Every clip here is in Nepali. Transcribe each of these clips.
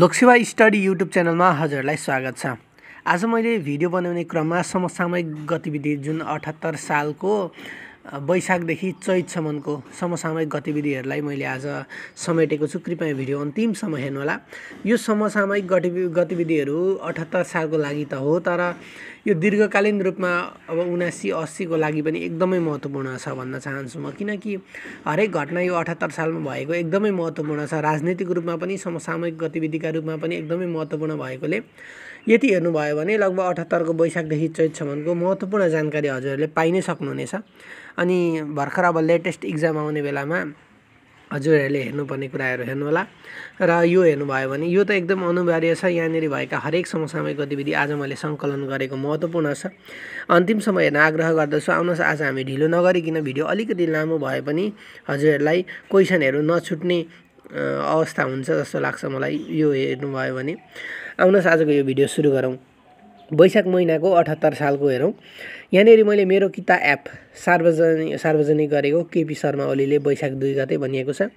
लोकसेवा स्टडी युट्युब च्यानलमा हजुरहरूलाई स्वागत छ आज मैले भिडियो बनाउने क्रममा समसामयिक गतिविधि जुन अठहत्तर सालको वैशाखदेखि चैतसम्मको समसामयिक गतिविधिहरूलाई मैले आज समेटेको छु कृपया भिडियो अन्तिमसम्म हेर्नुहोला यो समसामयिक गति गतिविधिहरू अठहत्तर सालको लागि त हो तर यो दीर्घकालीन रूपमा अब उनासी अस्सीको लागि पनि एकदमै महत्त्वपूर्ण छ भन्न चाहन्छु म किनकि हरेक घटना यो अठहत्तर सालमा भएको एकदमै महत्त्वपूर्ण छ राजनैतिक रूपमा पनि समसामयिक गतिविधिका रूपमा पनि एकदमै महत्त्वपूर्ण भएकोले यति हेर्नुभयो भने लगभग अठहत्तरको वैशाखदेखि चैतसम्मको महत्त्वपूर्ण जानकारी हजुरहरूले पाइ नै सक्नुहुनेछ अनि भर्खर अब लेटेस्ट इक्जाम आउने बेलामा हजुरहरूले हेर्नुपर्ने कुराहरू हेर्नुहोला र यो हेर्नुभयो भने यो त एकदम अनिवार्य छ यहाँनिर भएका हरेक समसामयिक गतिविधि आज मैले सङ्कलन गरेको महत्त्वपूर्ण छ अन्तिम समय हेर्न आग्रह गर्दछु आउनुहोस् आज हामी ढिलो नगरिकन भिडियो अलिकति लामो भए पनि हजुरहरूलाई क्वेसनहरू नछुट्ने अवस्था हुन्छ जस्तो लाग्छ मलाई यो हेर्नुभयो भने आउनुहोस् आजको यो भिडियो सुरु गरौँ वैशाख महिनाको अठहत्तर सालको हेरौँ यहाँनिर मैले मेरो किता एप सार्वजनिक सार्वजनिक गरेको केपी शर्मा ओलीले वैशाख दुई गते भनिएको छ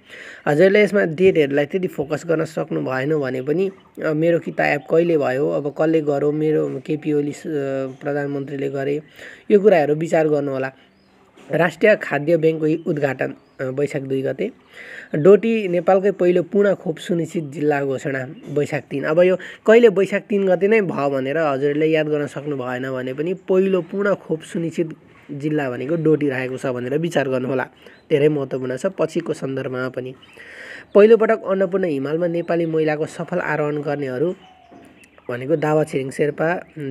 हजुरले यसमा डेटहरूलाई त्यति फोकस गर्न सक्नु भएन भने पनि मेरो किता एप कहिले भयो अब कसले गरौँ मेरो केपी ओली प्रधानमन्त्रीले गरे यो कुराहरू विचार गर्नुहोला राष्ट्रिय खाद्य ब्याङ्कको उद्घाटन वैशाख दुई गते डोटी नेपालकै पहिलो पूर्ण खोप सुनिश्चित जिल्ला घोषणा वैशाख तिन अब यो कहिले वैशाख तिन गते नै भयो भनेर हजुरहरूले याद गर्न सक्नु भएन भने पनि पहिलो पूर्ण खोप सुनिश्चित जिल्ला भनेको डोटी रहेको छ भनेर विचार गर्नुहोला धेरै महत्त्वपूर्ण छ पछिको सन्दर्भमा पनि पहिलोपटक अन्नपूर्ण हिमालमा नेपाली महिलाको सफल आरोहण गर्नेहरू भनेको दावा छिरिङ शेर्पा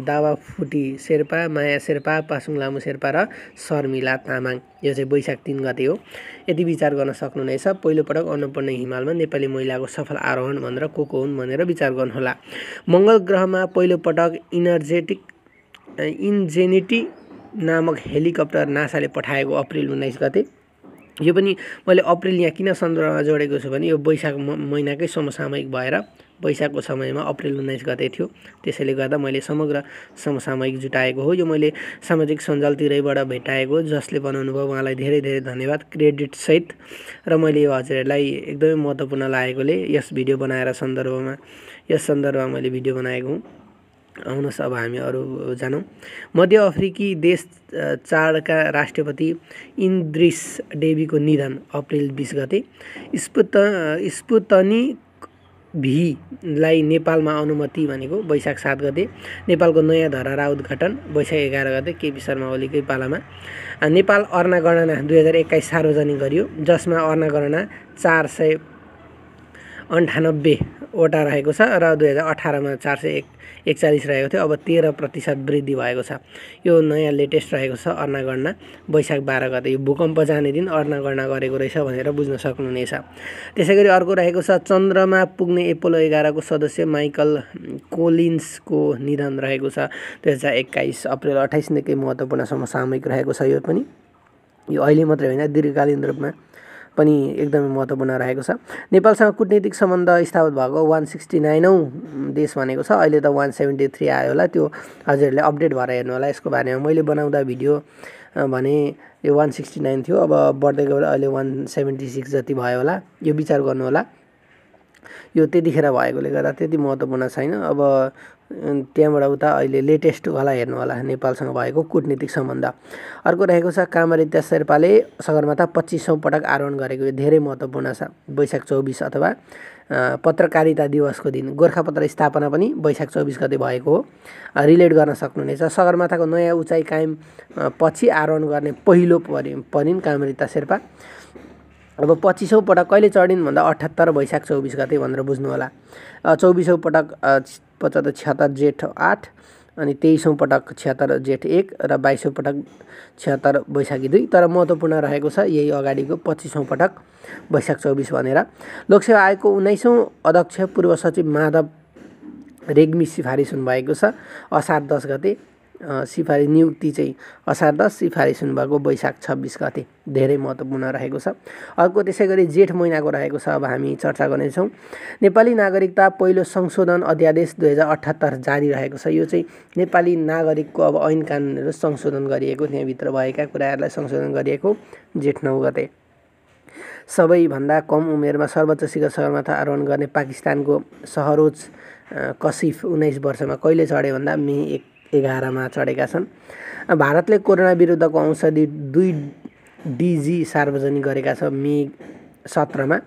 दावा फुटी शेर्पा माया शेर्पा पासुङ लामु शेर्पा र शर्मिला तामाङ यो चाहिँ वैशाख तिन गते हो यति विचार गर्न सक्नुहुनेछ पहिलोपटक अन्नपूर्ण हिमालमा नेपाली महिलाको सफल आरोहण भनेर को को हुन् भनेर विचार गर्नुहोला मङ्गल ग्रहमा पहिलोपटक इनर्जेटिक इन्जेनिटी नामक हेलिकप्टर नासाले पठाएको अप्रिल उन्नाइस गते यो पनि मैले अप्रिल यहाँ किन सन्दर्भमा जोडेको छु भने यो वैशाख महिनाकै समसामयिक भएर पैसाको समयमा अप्रेल उन्नाइस गते थियो त्यसैले गर्दा मैले समग्र समसामयिक जुटाएको हो यो मैले सामाजिक सञ्जालतिरैबाट भेटाएको जसले बनाउनु भयो उहाँलाई धेरै धेरै धन्यवाद क्रेडिटसहित र मैले यो हजुरहरूलाई एकदमै महत्त्वपूर्ण लागेकोले यस भिडियो बनाएर सन्दर्भमा यस सन्दर्भमा मैले भिडियो बनाएको हुँ आउनुहोस् अब हामी अरू जानौँ मध्य अफ्रिकी देश चाडका राष्ट्रपति इन्द्रिस डेबीको निधन अप्रेल बिस गते स्पुत स्पुतनी भीलाई नेपालमा अनुमति भनेको वैशाख सात गते नेपालको नयाँ धरहरा उद्घाटन वैशाख एघार गते केपी शर्मा ओलीकै पालामा नेपाल अर्ना गणना दुई हजार एक्काइस सार्वजनिक गरियो जसमा अर्ना गणना चार सय अन्ठानब्बेवटा रहेको छ र दुई हजार अठारमा चार सय एक एकचालिस रहेको थियो अब तेह्र प्रतिशत वृद्धि भएको छ यो नयाँ लेटेस्ट रहेको छ अर्नागणना वैशाख बाह्र गते यो भूकम्प जाने दिन अर्नागणना गरेको रहेछ भनेर बुझ्न सक्नुहुनेछ त्यसै गरी अर्को रहेको छ चन्द्रमा पुग्ने एपोलो एघारको सदस्य माइकल कोलिन्सको निधन रहेको छ दुई हजार एक्काइस अप्रेल अठाइस निकै महत्त्वपूर्ण समसामयिक रहेको छ यो पनि यो अहिले मात्रै होइन दीर्घकालीन रूपमा पनि एकदमै महत्त्वपूर्ण रहेको छ नेपालसँग कुटनीतिक सम्बन्ध स्थापित भएको वान सिक्सटी नाइनौँ देश भनेको छ अहिले त वान सेभेन्टी थ्री आयो होला त्यो हजुरहरूले अपडेट भएर हेर्नु होला यसको बारेमा मैले बनाउँदा भिडियो भने यो वान सिक्सटी नाइन थियो अब बढ्दै गएर अहिले वान सेभेन्टी सिक्स जति भयो होला यो विचार गर्नु होला यो त्यतिखेर भएकोले गर्दा त्यति महत्त्वपूर्ण छैन अब त्यहाँबाट उता अहिले लेटेस्ट होला हेर्नु होला नेपालसँग भएको कुटनीतिक सम्बन्ध अर्को रहेको छ कामरीता शेर्पाले सगरमाथा पच्चिसौँ पटक आरोहण गरेको यो धेरै महत्त्वपूर्ण छ वैशाख चौबिस अथवा पत्रकारिता दिवसको दिन गोर्खापत्र स्थापना पनि वैशाख चौबिस गते भएको हो रिलेट गर्न सक्नुहुनेछ सगरमाथाको नयाँ उचाइ कायम पछि आरोहण गर्ने पहिलो परि परिन् कामरिता शेर्पा अब पच्चिसौँ पटक कहिले चढिन् भन्दा अठहत्तर वैशाख चौबिस गते भनेर बुझ्नु होला चौबिसौँ पटक पचहत्तर छिहत्तर जेठ आठ अनि तेइसौँ पटक छिहत्तर जेठ एक र बाइसौँ पटक छिहत्तर वैशाखी दुई तर महत्त्वपूर्ण रहेको छ यही अगाडिको पच्चिसौँ पटक वैशाख चौबिस भनेर लोकसेवा आयोगको उन्नाइसौँ अध्यक्ष पूर्व सचिव माधव रेग्मी सिफारिस हुनुभएको छ असार दस गते सिफारिस नियुक्ति चाहिँ असार दस सिफारिस हुनुभएको वैशाख छब्बिस गते धेरै महत्त्वपूर्ण रहेको छ अर्को त्यसै गरी जेठ महिनाको रहेको छ अब हामी चर्चा गर्नेछौँ नेपाली नागरिकता पहिलो संशोधन अध्यादेश दुई हजार अठहत्तर जारी रहेको छ यो चाहिँ नेपाली नागरिकको अब ऐन कानुनहरू संशोधन गरिएको त्यहाँभित्र भएका कुराहरूलाई संशोधन गरिएको जेठ नौ गते सबैभन्दा कम उमेरमा सर्वोच्च शिखर सगरमाथा आरोहण गर्ने पाकिस्तानको सहरोज कसिफ उन्नाइस वर्षमा कहिले चढ्यो भन्दा मे एक एघारमा चढेका छन् भारतले कोरोना विरुद्धको औषधि दुई डिजी सार्वजनिक गरेका छ मे सत्रमा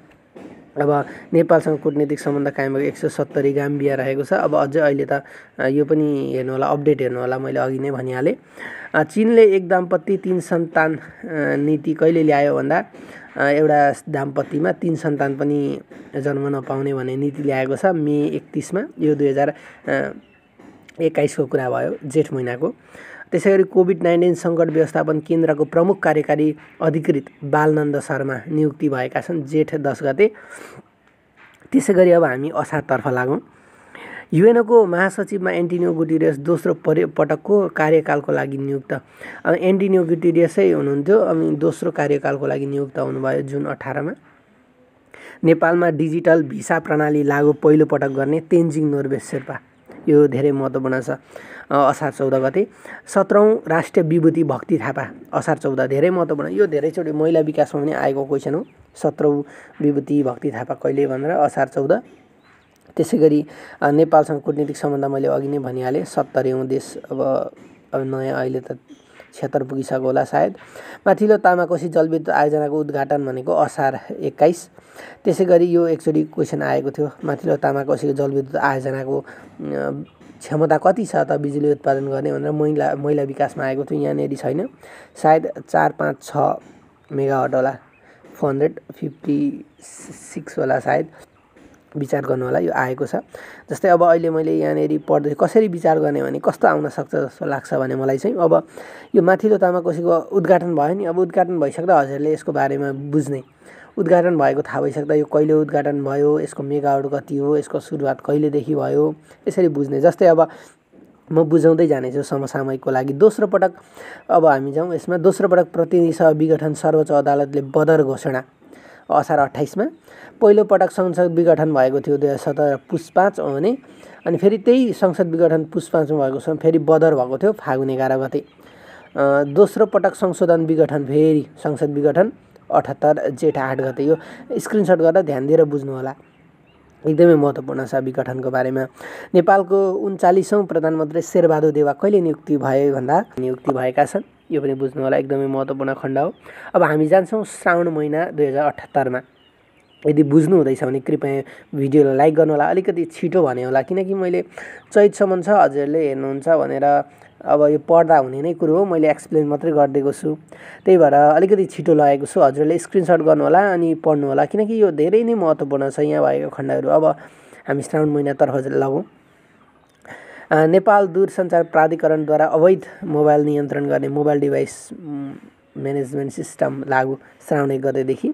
अब नेपालसँग कुटनीतिक सम्बन्ध कायम भएको एक सय सत्तरी गाम्बिया रहेको छ अब अझै अहिले त यो पनि हेर्नु होला अपडेट हेर्नु होला मैले अघि नै भनिहालेँ चिनले एक दाम्पत्ति तिन सन्तान नीति कहिले ल्यायो भन्दा एउटा दाम्पत्तिमा तिन सन्तान पनि जन्म नपाउने भन्ने नीति ल्याएको छ मे एकतिसमा यो दुई हजार एक्काइसको कुरा भयो जेठ महिनाको त्यसै गरी कोभिड नाइन्टिन सङ्कट व्यवस्थापन केन्द्रको प्रमुख कार्यकारी अधिकृत बालनन्द शर्मा नियुक्ति भएका छन् जेठ दस गते त्यसै गरी अब हामी असारतर्फ लागौँ युएनओको महासचिवमा एन्टिनियो गुटेरियस दोस्रो पर्य पटकको कार्यकालको लागि नियुक्त अब एन्टिनियो गुटेरियसै हुनुहुन्थ्यो अनि दोस्रो कार्यकालको लागि नियुक्त हुनुभयो जुन अठारमा नेपालमा डिजिटल भिसा प्रणाली लागू पहिलोपटक गर्ने तेन्जिङ नोर्वे शेर्पा यो धेरै महत्त्वपूर्ण छ असार चौध गते सत्रौँ राष्ट्रिय विभूति भक्ति थापा असार चौध धेरै महत्त्वपूर्ण यो धेरैचोटि महिला विकासमा पनि आएको क्वेसन हो सत्रौँ विभूति भक्ति थापा कहिले भनेर असार चौध त्यसै गरी नेपालसँग कुटनीतिक सम्बन्ध मैले अघि नै भनिहालेँ सत्तरीौँ देश अब अब नयाँ अहिले त क्षेत्र पुगिसक्यो होला सायद माथिल्लो तामाकोसी जलविद्युत आयोजनाको उद्घाटन भनेको असार एक्काइस त्यसै गरी यो एकचोटि क्वेसन आएको थियो माथिल्लो तामाकोसीको जलविद्युत आयोजनाको क्षमता कति छ त बिजुली उत्पादन गर्ने भनेर महिला महिला विकासमा आएको थियो यहाँनिर छैन सायद चार पाँच छ मेगावाट होला फोर हन्ड्रेड फिफ्टी सिक्स होला सायद विचार गर्नु होला यो आएको छ जस्तै अब अहिले मैले यहाँनिर पढ्दै कसरी विचार गर्ने भने कस्तो आउन सक्छ जस्तो लाग्छ भने मलाई चाहिँ अब यो माथिल्लो तामाकोसीको उद्घाटन भयो नि अब उद्घाटन भइसक्दा हजुरले यसको बारेमा बुझ्ने उद्घाटन भएको थाहा भइसक्दा यो कहिले उद्घाटन भयो यसको मेगावट कति हो यसको सुरुवात कहिलेदेखि भयो यसरी बुझ्ने जस्तै अब म बुझाउँदै जानेछु समसामयिकको लागि दोस्रो पटक अब हामी जाउँ यसमा दोस्रो पटक प्रतिनिधि सभा विघटन सर्वोच्च अदालतले बदर घोषणा असार अट्ठाइसमा पहिलोपटक संसद विघटन भएको थियो दुई हजार सत्र पुस पाँच भने अनि फेरि त्यही संसद विघटन पुस पाँचमा भएको छ फेरि बदर भएको थियो फागुन एघार गते दोस्रो पटक संशोधन विघटन फेरि संसद विघटन अठहत्तर जेठ आठ गते यो स्क्रिनसट गरेर ध्यान दिएर बुझ्नुहोला एकदमै महत्त्वपूर्ण छ विघटनको बारेमा नेपालको उन्चालिसौँ प्रधानमन्त्री शेरबहादुर देवा कहिले नियुक्ति भए भन्दा नियुक्ति भएका छन् यो पनि बुझ्नु होला एकदमै महत्त्वपूर्ण खण्ड हो अब हामी जान्छौँ श्रावण महिना दुई हजार अठहत्तरमा यदि बुझ्नु हुँदैछ भने कृपया भिडियोलाई लाइक गर्नु होला अलिकति छिटो भने होला किनकि मैले चैतसम्म छ हजुरहरूले हेर्नुहुन्छ भनेर अब यो पढ्दा हुने नै कुरो हो मैले एक्सप्लेन मात्रै गरिदिएको छु त्यही भएर अलिकति छिटो लगाएको छु हजुरहरूले स्क्रिनसट होला अनि पढ्नु होला किनकि यो धेरै नै महत्त्वपूर्ण छ यहाँ भएको खण्डहरू अब हामी श्रावण महिनातर्फ लगौँ नेपाल दूरसञ्चार प्राधिकरणद्वारा अवैध मोबाइल नियन्त्रण गर्ने मोबाइल डिभाइस म्यानेजमेन्ट सिस्टम लागु श्राउने गतेदेखि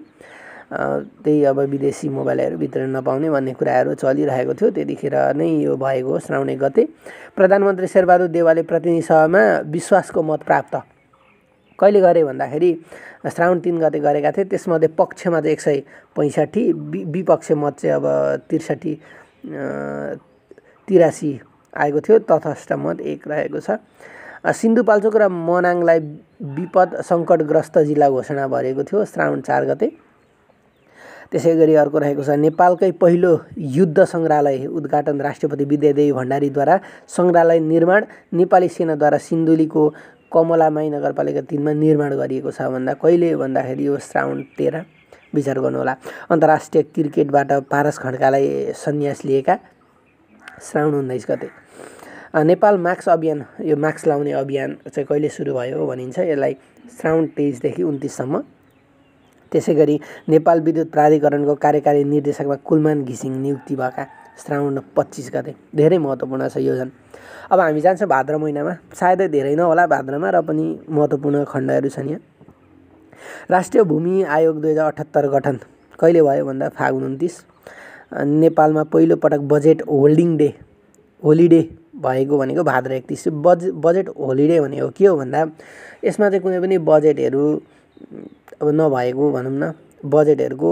त्यही अब विदेशी मोबाइलहरू वितरण नपाउने भन्ने कुराहरू चलिरहेको थियो त्यतिखेर नै यो भएको हो श्राउने गते प्रधानमन्त्री शेरबहादुर देवालले प्रतिनिधि सभामा विश्वासको मत प्राप्त कहिले गरे भन्दाखेरि श्रावण तिन गते गरेका थिए त्यसमध्ये पक्षमा चाहिँ एक सय पैँसठी विपक्ष मत चाहिँ अब त्रिसठी तिरासी आएको थियो तथस्थ मत एक रहेको छ सिन्धुपाल्चोक र मनाङलाई विपद सङ्कटग्रस्त जिल्ला घोषणा भएको थियो श्रावण चार गते त्यसै गरी अर्को रहेको छ नेपालकै पहिलो युद्ध सङ्ग्रहालय उद्घाटन राष्ट्रपति विद्यादेवी भण्डारीद्वारा सङ्ग्रहालय निर्माण नेपाली सेनाद्वारा सिन्धुलीको कमलामाई नगरपालिका तिनमा निर्माण गरिएको छ भन्दा कहिले भन्दाखेरि यो श्रावण तेह्र विचार गर्नुहोला अन्तर्राष्ट्रिय क्रिकेटबाट पारस खड्कालाई सन्यास लिएका श्रावण उन्नाइस गते नेपाल मास्क अभियान यो मास्क लाउने अभियान चाहिँ कहिले सुरु भयो भनिन्छ यसलाई श्रावण तेइसदेखि उन्तिससम्म त्यसै गरी नेपाल विद्युत प्राधिकरणको कार्यकारी निर्देशकमा कुलमान घिसिङ नियुक्ति भएका श्रावण पच्चिस गते धेरै महत्त्वपूर्ण छ योजन अब हामी जान्छौँ भाद्र महिनामा सायदै धेरै नहोला भाद्रमा र पनि महत्त्वपूर्ण खण्डहरू छन् यहाँ राष्ट्रिय भूमि आयोग दुई हजार अठहत्तर गठन कहिले भयो भन्दा फागुन उन्तिस नेपालमा पहिलोपटक बजेट होल्डिङ डे होलिडे भएको भनेको भाद्र एकतिस बज बजेट होलिडे भनेको के हो भन्दा यसमा चाहिँ कुनै पनि बजेटहरू अब नभएको भनौँ न बजेटहरूको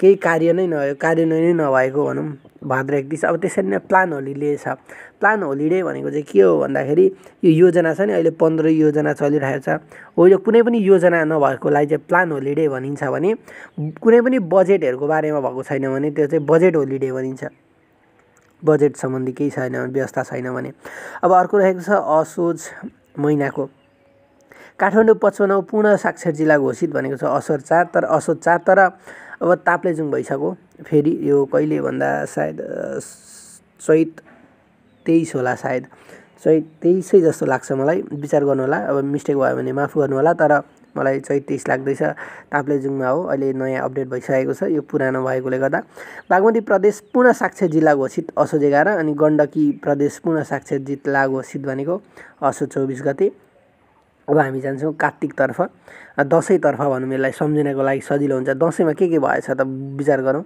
केही कार्य नै न नै नभएको भनौँ भाद्र एकतिस अब त्यसरी नै प्लान होलिडे छ प्लान होलिडे भनेको चाहिँ के हो भन्दाखेरि यो योजना छ नि अहिले पन्ध्र योजना चलिरहेको छ हो यो कुनै पनि योजना नभएकोलाई चाहिँ प्लान होलिडे भनिन्छ भने कुनै पनि बजेटहरूको बारेमा भएको छैन भने त्यो चाहिँ बजेट होलिडे भनिन्छ बजेट सम्बन्धी केही छैन व्यवस्था छैन भने अब अर्को रहेको छ असोज महिनाको काठमाडौँ पचपन्नमा पूर्ण साक्षर जिल्ला घोषित भनेको छ असोर चार तर असोज चार तर अब ताप्लेजुङ भइसक्यो फेरि यो कहिले भन्दा सायद चैत तेइस होला सायद चैत तेइसै जस्तो लाग्छ मलाई विचार गर्नु होला अब मिस्टेक भयो भने माफ गर्नु होला तर मलाई चैत तेइस लाग्दैछ ताप्लेजुङमा हो अहिले नयाँ अपडेट भइसकेको छ यो पुरानो भएकोले गर्दा बागमती प्रदेश पूर्ण साक्षर जिल्ला घोषित असोज एघार अनि गण्डकी प्रदेश पूर्ण साक्षर जिल्ला घोषित भनेको असो चौबिस गते अब हामी जान्छौँ कार्तिकतर्फ दसैँतर्फ भनौँ यसलाई सम्झिनको लागि सजिलो हुन्छ दसैँमा के के भएछ त विचार गरौँ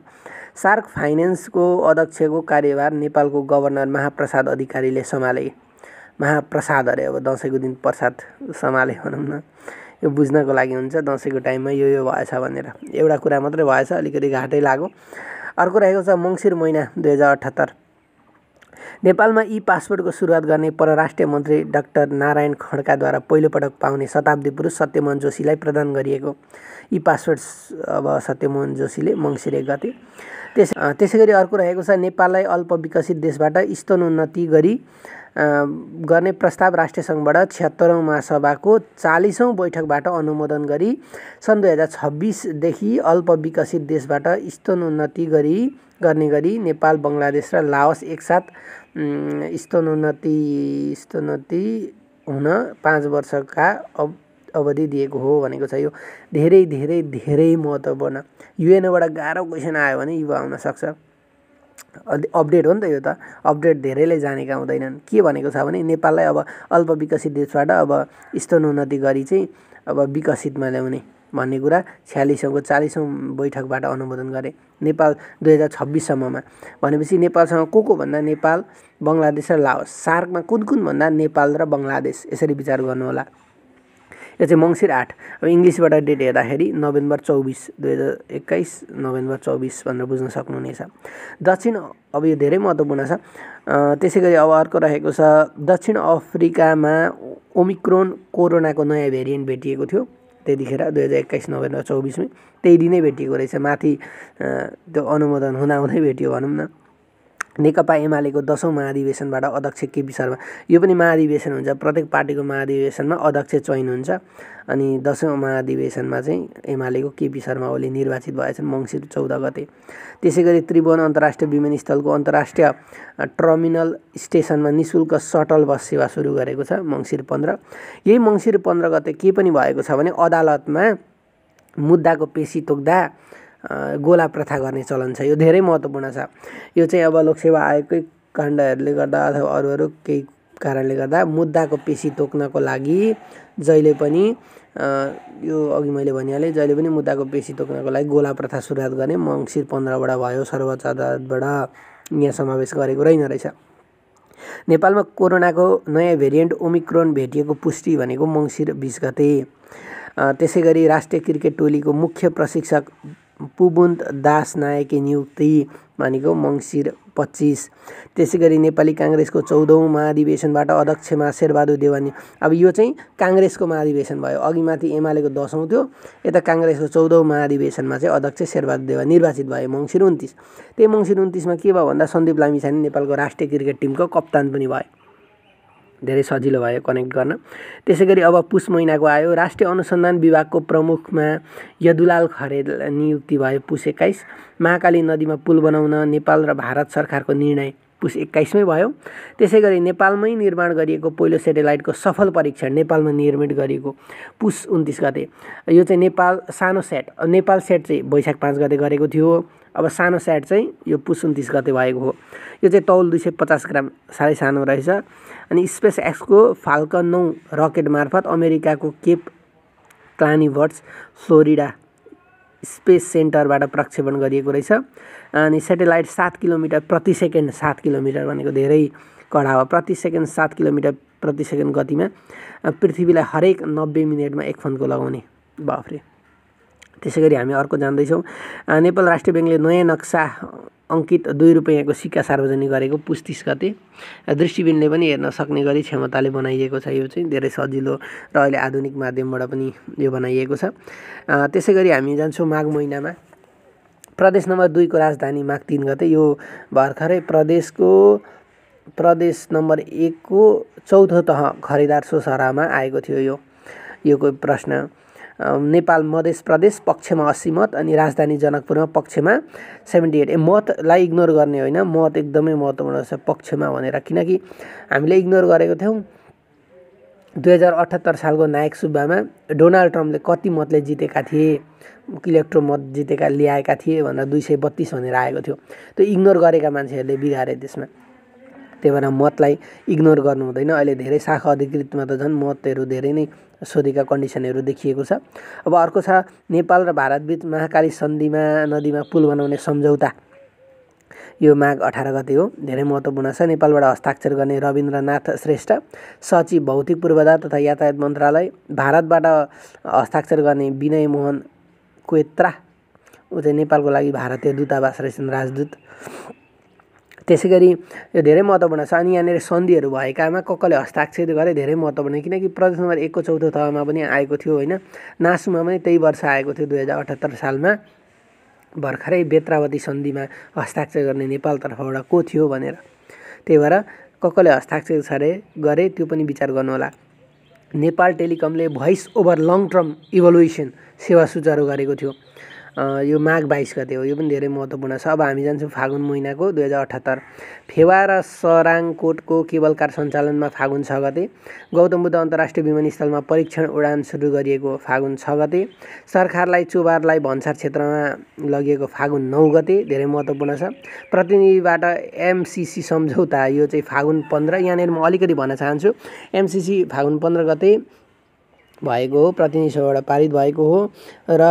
सार्क फाइनेन्सको अध्यक्षको कार्यभार नेपालको गभर्नर महाप्रसाद अधिकारीले सम्हाले महाप्रसाद अरे अब दसैँको दिन प्रसाद सम्हाले भनौँ न यो बुझ्नको लागि हुन्छ दसैँको टाइममा यो यो भएछ भनेर एउटा कुरा मात्रै भएछ अलिकति घाटै लाग्यो अर्को रहेको छ मङ्सिर महिना दुई हजार अठहत्तर नेपालमा ई पासपोर्टको सुरुवात गर्ने परराष्ट्रिय मन्त्री डाक्टर नारायण खड्काद्वारा पहिलोपटक पाउने शताब्दी पुरुष सत्यमोहन जोशीलाई प्रदान गरिएको ई पासपोर्ट अब सत्यमोहन जोशीले मङ्सिरे गते त्यस त्यसै गरी अर्को रहेको छ नेपाललाई अल्प विकसित देशबाट स्तनोन्नति गरी गर्ने प्रस्ताव राष्ट्रिय सङ्घबाट छिहत्तरौँ महासभाको चालिसौँ बैठकबाट अनुमोदन गरी सन् दुई हजार छब्बिसदेखि अल्प विकसित देशबाट स्तनोन्नति गरी गर्ने गरी नेपाल बङ्गलादेश र लाओस एकसाथ स्तनोन्नति स्तनोन्नति हुन पाँच वर्षका अब अवधि दिएको हो भनेको छ यो धेरै धेरै धेरै महत्त्वपूर्ण युएनओबाट गाह्रो क्वेसन आयो भने युवा सक्छ अपडेट हो नि त यो त अपडेट धेरैले जानेका हुँदैनन् के भनेको छ भने नेपाललाई अब अल्प विकसित देशबाट अब स्तनोन्नति गरी चाहिँ अब विकसितमा ल्याउने भन्ने कुरा छ्यालिसौँको चालिसौँ बैठकबाट अनुमोदन गरे नेपाल दुई हजार छब्बिससम्ममा भनेपछि नेपालसँग को को भन्दा नेपाल बङ्गलादेश र लाओस सार्कमा कुन कुन भन्दा नेपाल र बङ्गलादेश यसरी विचार गर्नुहोला यो चाहिँ मङ्सिर आठ अब इङ्ग्लिसबाट डेट हेर्दाखेरि नोभेम्बर चौबिस दुई हजार एक्काइस नोभेम्बर चौबिस भनेर बुझ्न सक्नुहुनेछ दक्षिण अब यो धेरै महत्त्वपूर्ण छ त्यसै गरी अब अर्को रहेको छ दक्षिण अफ्रिकामा ओमिक्रोन कोरोनाको नयाँ भेरिएन्ट भेटिएको थियो त्यतिखेर दुई हजार एक्काइस नोभेम्बर चौबिसमै त्यही दिनै भेटिएको रहेछ माथि त्यो अनुमोदन हुँदाहुँदै भेटियो भनौँ न नेकपा एमालेको दसौँ महाधिवेशनबाट अध्यक्ष केपी शर्मा यो पनि महाधिवेशन हुन्छ प्रत्येक पार्टीको महाधिवेशनमा अध्यक्ष चयन हुन्छ अनि दसौँ महाधिवेशनमा चाहिँ एमालेको केपी शर्मा ओली निर्वाचित भएछन् मङ्सिर चौध गते त्यसै गरी त्रिभुवन अन्तर्राष्ट्रिय विमानस्थलको अन्तर्राष्ट्रिय टर्मिनल स्टेसनमा नि शुल्क सटल बस सेवा सुरु गरेको छ मङ्सिर पन्ध्र यही मङ्सिर पन्ध्र गते के पनि भएको छ भने अदालतमा मुद्दाको पेसी तोक्दा गोला प्रथा गर्ने चलन छ यो धेरै महत्त्वपूर्ण छ यो चाहिँ अब लोकसेवा आयोगकै काण्डहरूले गर्दा अथवा अरू अरू केही कारणले गर्दा मुद्दाको पेसी तोक्नको लागि जहिले पनि यो अघि मैले भनिहालेँ जहिले पनि मुद्दाको पेसी तोक्नको लागि गोला प्रथा सुरुवात गर्ने मङ्सिर पन्ध्रबाट भयो सर्वोच्च अदालतबाट यहाँ समावेश गरेको रहेन रहेछ नेपालमा कोरोनाको नयाँ भेरिएन्ट ओमिक्रोन भेटिएको पुष्टि भनेको मङ्सिर बिस गते त्यसै गरी राष्ट्रिय क्रिकेट टोलीको मुख्य प्रशिक्षक पुबुन्त दास नायकी नियुक्ति भनेको मङ्सिर पच्चिस त्यसै गरी नेपाली काङ्ग्रेसको चौधौँ महाधिवेशनबाट अध्यक्षमा शेरबहादुर देवानी अब यो चाहिँ काङ्ग्रेसको महाधिवेशन भयो अघि माथि एमालेको दसौँ थियो यता काङ्ग्रेसको चौधौँ महाधिवेशनमा चाहिँ अध्यक्ष शेरबहादुर देवा निर्वाचित भयो मङ्सिर उन्तिस त्यही मङ्सिर उन्तिसमा के भयो भन्दा सन्दीप लामिछाने नेपालको राष्ट्रिय क्रिकेट टिमको कप्तान पनि भए धेरै सजिलो भयो कनेक्ट गर्न त्यसै गरी अब पुस महिनाको आयो राष्ट्रिय अनुसन्धान विभागको प्रमुखमा यदुलाल खरेल नियुक्ति भयो पुस एक्काइस महाकाली नदीमा पुल बनाउन नेपाल र भारत सरकारको निर्णय पुस एक्काइसमै भयो त्यसै गरी नेपालमै निर्माण गरिएको पहिलो सेटेलाइटको सफल परीक्षण नेपालमा निर्मित गरिएको पुस उन्तिस गते यो चाहिँ नेपाल सानो सेट नेपाल सेट चाहिँ वैशाख पाँच गते गरेको थियो अब सानो सेट चाहिँ यो पुष उन्तिस गते भएको हो यो चाहिँ तौल दुई सय पचास ग्राम साह्रै सानो रहेछ अनि स्पेस एक्सको फाल्कन नौ रकेट मार्फत अमेरिकाको केप क्लानिभर्ट्स फ्लोरिडा स्पेस सेन्टरबाट प्रक्षेपण गरिएको रहेछ अनि सेटेलाइट सात किलोमिटर प्रति सेकेन्ड सात किलोमिटर भनेको धेरै कडा हो प्रति सेकेन्ड सात किलोमिटर प्रति सेकेन्ड गतिमा पृथ्वीलाई हरेक नब्बे मिनटमा एक फन्को लगाउने बाफ्रे त्यसै गरी हामी अर्को जान्दैछौँ नेपाल राष्ट्रिय ब्याङ्कले नयाँ नक्सा अङ्कित दुई रुपियाँको सिक्का सार्वजनिक गरेको पुस्तिस गते दृष्टिबिनले पनि हेर्न सक्ने गरी क्षमताले बनाइएको छ यो चाहिँ धेरै सजिलो र अहिले आधुनिक माध्यमबाट पनि यो बनाइएको छ त्यसै गरी हामी जान्छौँ माघ महिनामा प्रदेश नम्बर दुईको राजधानी माघ तिन गते यो भर्खरै प्रदेशको प्रदेश नम्बर एकको चौथो तह खरिदार सोसरामा आएको थियो यो यो प्रश्न नेपाल मधेस प्रदेश पक्षमा अस्सी मत अनि राजधानी जनकपुरमा पक्षमा सेभेन्टी एट ए मतलाई इग्नोर गर्ने होइन मत एकदमै महत्त्वपूर्ण छ पक्षमा भनेर किनकि हामीले इग्नोर गरेको थियौँ दुई हजार अठहत्तर सालको नायक सुब्बामा डोनाल्ड ट्रम्पले कति मतले जितेका थिए इलेक्ट्रो मत जितेका ल्याएका थिए भनेर दुई सय बत्तिस भनेर आएको थियो त्यो इग्नोर गरेका मान्छेहरूले बिगारे त्यसमा त्यही भएर मतलाई इग्नोर गर्नु हुँदैन अहिले धेरै शाखा अधिकृतमा त झन् मतहरू धेरै नै सोधेका कन्डिसनहरू देखिएको छ अब अर्को छ नेपाल र भारतबिच महाकाली सन्धिमा नदीमा पुल बनाउने सम्झौता यो माघ अठार गते हो धेरै महत्त्वपूर्ण छ नेपालबाट हस्ताक्षर गर्ने रविन्द्रनाथ श्रेष्ठ सचिव भौतिक पूर्वाधार तथा यातायात मन्त्रालय भारतबाट हस्ताक्षर गर्ने विनय मोहन कोइत्रा ऊ चाहिँ नेपालको लागि भारतीय दूतावास रहेछन् राजदूत त्यसै गरी यो धेरै महत्त्वपूर्ण छ अनि यहाँनिर सन्धिहरू भएकामा कसले हस्ताक्षर गरे धेरै महत्त्वपूर्ण किनकि प्रदेश नम्बर एकको चौथो तहमा पनि आएको थियो होइन नासुमा पनि त्यही वर्ष आएको थियो दुई हजार अठहत्तर सालमा भर्खरै बेत्रावती सन्धिमा हस्ताक्षर गर्ने नेपालतर्फबाट को थियो भनेर त्यही भएर कसले हस्ताक्षर छरे गरे त्यो पनि विचार गर्नुहोला नेपाल टेलिकमले voice over long term evolution सेवा सुचारू गरेको थियो यो माघ बाइस गते हो यो पनि धेरै महत्त्वपूर्ण छ अब हामी जान्छौँ फागुन महिनाको दुई हजार अठहत्तर फेवा र सराङकोटको केबलकार सञ्चालनमा फागुन छ गते गौतम बुद्ध अन्तर्राष्ट्रिय विमानस्थलमा परीक्षण उडान सुरु गरिएको फागुन छ गते सरकारलाई चुबारलाई भन्सार क्षेत्रमा लगिएको फागुन नौ गते धेरै महत्त्वपूर्ण छ प्रतिनिधिबाट एमसिसी सम्झौता यो चाहिँ फागुन पन्ध्र यहाँनिर म अलिकति भन्न चाहन्छु एमसिसी फागुन पन्ध्र गते भएको हो प्रतिनिधि सभाबाट पारित भएको हो र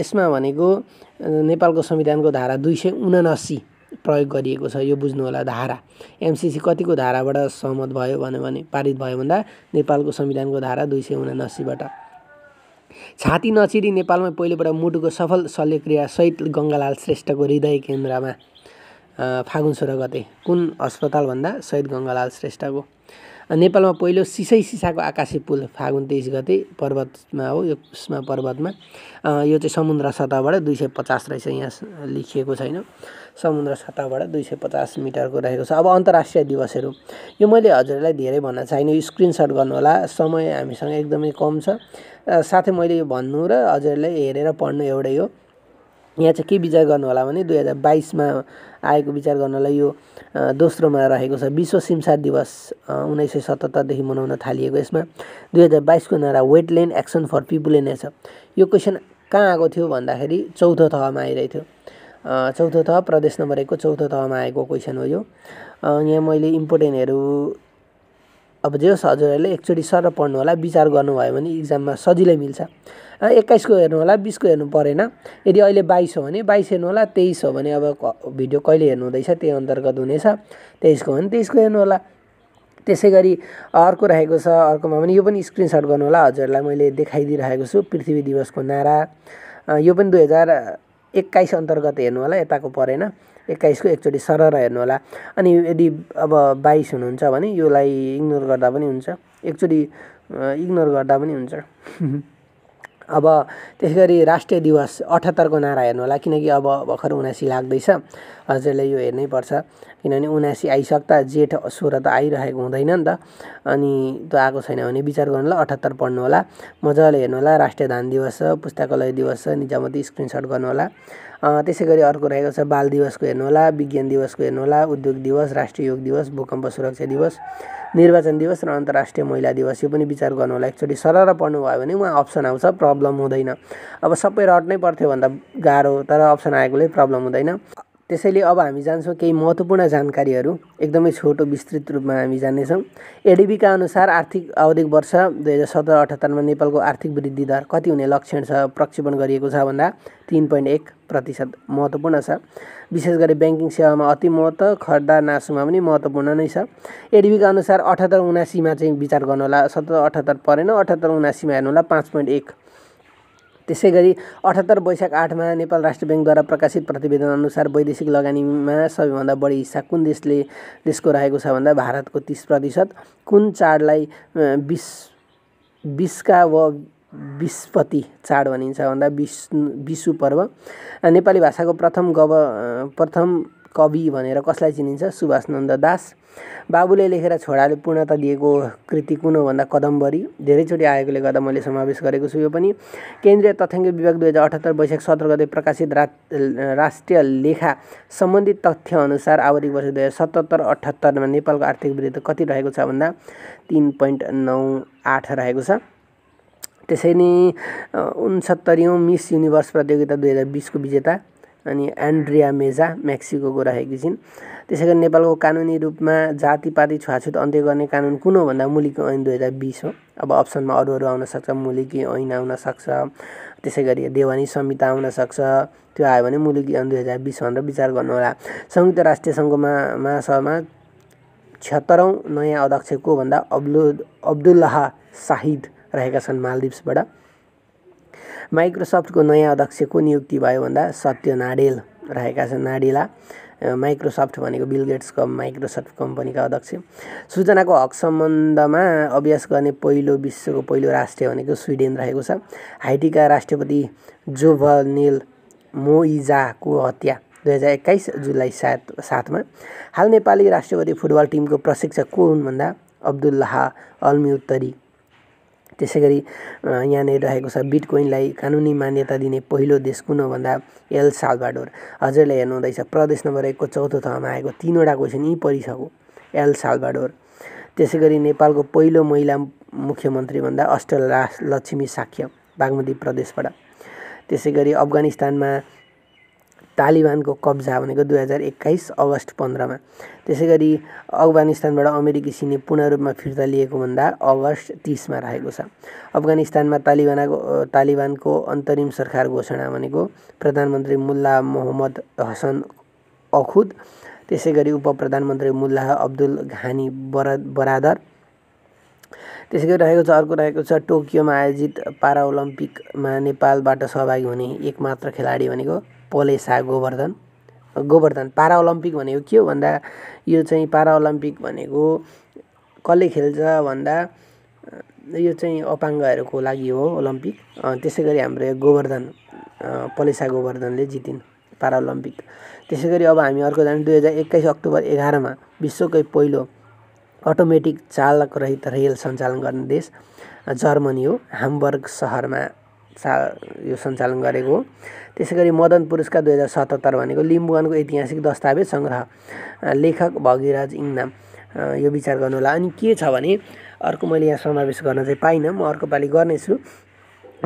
यसमा भनेको नेपालको संविधानको धारा दुई सय उनासी प्रयोग गरिएको छ यो बुझ्नु होला धारा एमसिसी कतिको धाराबाट सहमत भयो भन्यो भने पारित भयो भन्दा नेपालको संविधानको धारा दुई सय उनासीबाट छाती नचिरी नेपालमा पहिलोबाट मुटुको सफल शल्यक्रिया सहित गङ्गालाल श्रेष्ठको हृदय केन्द्रमा फागुन सोह्र गते कुन अस्पताल भन्दा सहित गङ्गालाल श्रेष्ठको नेपालमा पहिलो सिसै सिसाको आकाशी पुल फागुन तेइस गते पर्वतमा हो यो उसमा पर्वतमा यो चाहिँ समुद्र सतहबाट दुई सय पचास रहेछ यहाँ लेखिएको छैन समुद्र सतहबाट दुई सय पचास मिटरको रहेको छ अब अन्तर्राष्ट्रिय दिवसहरू यो मैले हजुरलाई धेरै भन्न चाहिँ यो स्क्रिनसट गर्नुहोला समय हामीसँग एकदमै कम छ साथै मैले यो भन्नु र हजुरलाई हेरेर पढ्नु एउटै हो यहाँ चाहिँ के विचार गर्नुहोला भने दुई हजार बाइसमा आएको विचार गर्नलाई यो दोस्रोमा रहेको छ विश्व सिमसार दिवस उन्नाइस सय सतहत्तरदेखि मनाउन थालिएको यसमा दुई हजार बाइसको नारा वेटल्यान्ड एक्सन फर पिपुल एन छ यो क्वेसन कहाँ आएको थियो भन्दाखेरि चौथो तहमा आइरहेको थियो चौथो तह प्रदेश नम्बर एकको चौथो तहमा आएको क्वेसन हो यो यहाँ मैले इम्पोर्टेन्टहरू अब जे होस् हजुरहरूले एकचोटि सर पढ्नु होला विचार गर्नुभयो भने इक्जाममा सजिलै मिल्छ एक्काइसको हेर्नु होला बिसको हेर्नु परेन यदि अहिले बाइस हो भने बाइस हेर्नु होला तेइस हो भने अब भिडियो कहिले हेर्नु हुँदैछ त्यही अन्तर्गत हुनेछ तेइसको हो भने तेइसको हेर्नु होला त्यसै गरी अर्को रहेको छ अर्कोमा पनि यो पनि स्क्रिनसट गर्नु होला हजुरहरूलाई मैले देखाइदिइरहेको छु पृथ्वी दिवसको नारा यो पनि दुई हजार एक्काइस अन्तर्गत हेर्नु होला यताको परेन एक्काइसको एकचोटि सरर हेर्नु होला अनि यदि अब बाइस हुनुहुन्छ भने योलाई इग्नोर गर्दा पनि हुन्छ एकचोटि इग्नोर गर्दा पनि हुन्छ अब त्यसै गरी राष्ट्रिय दिवस अठहत्तरको नारा हेर्नु होला किनकि अब भर्खर उनासी लाग्दैछ हजुरले यो हेर्नै पर्छ किनभने उनासी आइसक्दा जेठ सोह्र त आइरहेको हुँदैन नि त अनि त्यो आएको छैन भने विचार गर्नु होला अठहत्तर पढ्नु होला मजाले होला राष्ट्रिय धान दिवस छ पुस्तकालय दिवस छ निजामती स्क्रिनसट गर्नुहोला त्यसै गरी अर्को रहेको छ बाल दिवसको हेर्नु होला विज्ञान दिवसको हेर्नु होला उद्योग दिवस राष्ट्रिय योग दिवस भूकम्प सुरक्षा दिवस निर्वाचन दिवस र अन्तर्राष्ट्रिय महिला दिवस यो पनि विचार गर्नु होला एकचोटि सरर पढ्नुभयो भने उहाँ अप्सन आउँछ प्रब्लम हुँदैन अब सबै रट्नै पर्थ्यो भन्दा गाह्रो तर अप्सन आएकोले प्रब्लम हुँदैन त्यसैले अब हामी जान्छौँ केही महत्त्वपूर्ण जानकारीहरू एकदमै छोटो विस्तृत रूपमा हामी जान्नेछौँ एडिबीका अनुसार आर्थिक आवधिक वर्ष दुई हजार सत्र अठहत्तरमा नेपालको आर्थिक वृद्धि दर कति हुने लक्षण छ प्रक्षेपण गरिएको छ भन्दा तिन पोइन्ट एक प्रतिशत महत्त्वपूर्ण छ विशेष गरी ब्याङ्किङ सेवामा अति महत्त्व खड्डा नासुमा पनि महत्त्वपूर्ण नै छ एडिबीका अनुसार अठहत्तर उनासीमा चाहिँ विचार गर्नुहोला सत्र अठहत्तर परेन अठहत्तर उनासीमा हेर्नुहोला पाँच पोइन्ट एक त्यसै गरी अठहत्तर वैशाख आठमा नेपाल राष्ट्र ब्याङ्कद्वारा प्रकाशित प्रतिवेदन अनुसार वैदेशिक लगानीमा सबैभन्दा बढी हिस्सा कुन देशले देशको रहेको छ भन्दा भारतको तिस प्रतिशत कुन चाडलाई विस विस्का वा विस्पति चाड भनिन्छ भन्दा विष्णु विशु पर्व नेपाली भाषाको प्रथम गव प्रथम कवि भनेर कसलाई चिनिन्छ सुभाष नन्द दास बाबुले लेखेर छोराले पूर्णता दिएको कृति कुन हो भन्दा कदम्बरी धेरैचोटि आएकोले गर्दा मैले समावेश गरेको छु यो पनि केन्द्रीय तथ्याङ्क विभाग दुई हजार अठहत्तर वैशाख सत्र गते प्रकाशित रा राष्ट्रिय लेखा सम्बन्धित तथ्यअनुसार आवधिक वर्ष दुई हजार सतहत्तर अठहत्तरमा नेपालको आर्थिक वृद्धि कति रहेको छ भन्दा तिन पोइन्ट नौ आठ रहेको छ त्यसै नै उन्सत्तरीौँ मिस युनिभर्स प्रतियोगिता दुई हजार बिसको विजेता अनि एन्ड्रिया मेजा मेक्सिको राखेकी छिन् त्यसै गरी नेपालको कानुनी रूपमा जातिपाती छुवाछुत अन्त्य गर्ने कानुन कुन हो भन्दा मुलुकी ऐन दुई हजार बिस हो अब अप्सनमा अरू अरू आउनसक्छ मुलुकी ऐन आउनसक्छ त्यसै गरी देवानी संहिता आउनसक्छ त्यो आयो भने मुलुकी ऐन दुई हजार बिस भनेर विचार गर्नुहोला संयुक्त राष्ट्र सङ्घमा महासभामा छत्तरौँ नयाँ अध्यक्ष को भन्दा अब्दुल अब्दुल्लाह साहिद रहेका छन् मालदिप्सबाट माइक्रोसफ्टको नयाँ अध्यक्ष को नियुक्ति भयो भन्दा सत्य नाडेल रहेका छन् नाडेला माइक्रोसफ्ट भनेको बिल गेट्सको माइक्रोसफ्ट कम्पनीका अध्यक्ष सूचनाको हक सम्बन्धमा अभ्यास गर्ने पहिलो विश्वको पहिलो राष्ट्र भनेको स्विडेन रहेको छ हाइटीका राष्ट्रपति जोभनेल मोइजाको हत्या दुई हजार एक्काइस जुलाई सात सातमा हाल नेपाली राष्ट्रपति फुटबल टिमको प्रशिक्षक को हुन् भन्दा अब्दुल्लाह अल्मी उत्तरी त्यसै गरी यहाँनिर रहेको छ बिटकोइनलाई कानुनी मान्यता दिने पहिलो देश कुन हो भन्दा एल साल्भाडोर हजुरले हेर्नुहुँदैछ प्रदेश नम्बर एकको चौथो तहमा आएको तिनवटा क्वेसन यी परिसक्यो एल साल्भाडोर त्यसै गरी नेपालको पहिलो महिला मुख्यमन्त्री भन्दा अष्टला लक्ष्मी साख्य बागमती प्रदेशबाट त्यसै गरी अफगानिस्तानमा तालिबानको कब्जा भनेको दुई हजार एक्काइस अगस्त पन्ध्रमा त्यसै गरी अफगानिस्तानबाट अमेरिकी सिने पूर्ण रूपमा फिर्ता लिएको भन्दा अगस्त तिसमा रहेको छ अफगानिस्तानमा तालिबानको तालिबानको अन्तरिम सरकार घोषणा भनेको प्रधानमन्त्री मुल्ला मोहम्मद हसन अखुद त्यसै गरी उप प्रधानमन्त्री मुल्लाह अब्दुल घानी बरा बरादर त्यसै गरी रहेको छ अर्को रहेको छ टोकियोमा आयोजित पारा ओलम्पिकमा नेपालबाट सहभागी हुने एकमात्र खेलाडी भनेको पलेसा गोवर्धन गोवर्धन पाराओलम्पिक भनेको के हो भन्दा यो चाहिँ पाराओलम्पिक भनेको कसले खेल्छ भन्दा यो चाहिँ अपाङ्गहरूको लागि हो ओलम्पिक त्यसै गरी हाम्रो यो गोवर्धन पलेसा गोवर्धनले जितिन् पाराओलम्पिक त्यसै गरी अब हामी अर्को जाने दुई हजार एक्काइस अक्टोबर एघारमा विश्वकै पहिलो अटोमेटिक चालक रहित रेल सञ्चालन गर्ने देश जर्मनी हो ह्याम्बर्ग सहरमा सा यो सञ्चालन गरेको हो त्यसै गरी मदन पुरस्कार दुई हजार सतहत्तर भनेको लिम्बुवानको ऐतिहासिक दस्तावेज सङ्ग्रह लेखक भगिराज इङनाम यो विचार गर्नु होला अनि के छ भने अर्को मैले यहाँ समावेश गर्न चाहिँ पाइनँ म अर्को पालि गर्नेछु